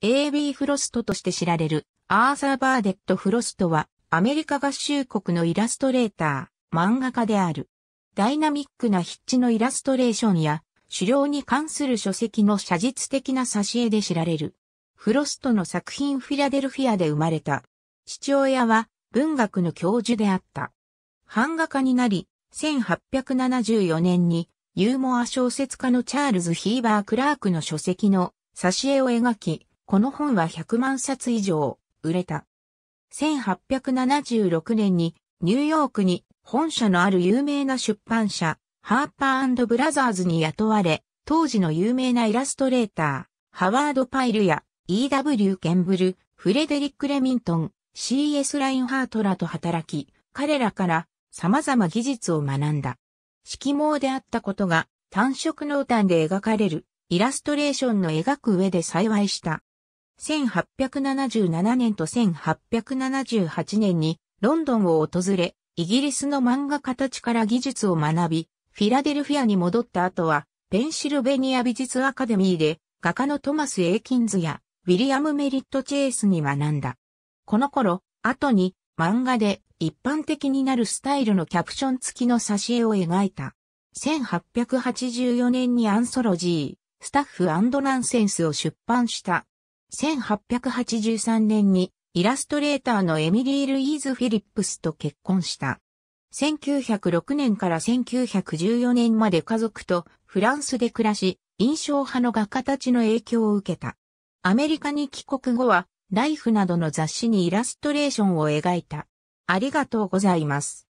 AB フロストとして知られるアーサー・バーデット・フロストはアメリカ合衆国のイラストレーター、漫画家である。ダイナミックな筆致のイラストレーションや狩猟に関する書籍の写実的な挿絵で知られる。フロストの作品フィラデルフィアで生まれた。父親は文学の教授であった。版画家になり、1874年にユーモア小説家のチャールズ・ヒーバー・クラークの書籍の挿絵を描き、この本は100万冊以上売れた。1876年にニューヨークに本社のある有名な出版社、ハーパーブラザーズに雇われ、当時の有名なイラストレーター、ハワード・パイルや E.W. ケンブル、フレデリック・レミントン、C.S. ラインハートらと働き、彼らから様々技術を学んだ。色毛であったことが単色濃淡で描かれるイラストレーションの描く上で幸いした。1877年と1878年にロンドンを訪れ、イギリスの漫画家たちから技術を学び、フィラデルフィアに戻った後は、ペンシルベニア美術アカデミーで、画家のトマス・エイキンズや、ウィリアム・メリット・チェイスに学んだ。この頃、後に、漫画で一般的になるスタイルのキャプション付きの挿絵を描いた。1884年にアンソロジー、スタッフナンセンスを出版した。1883年にイラストレーターのエミリー・ルイーズ・フィリップスと結婚した。1906年から1914年まで家族とフランスで暮らし、印象派の画家たちの影響を受けた。アメリカに帰国後は、ライフなどの雑誌にイラストレーションを描いた。ありがとうございます。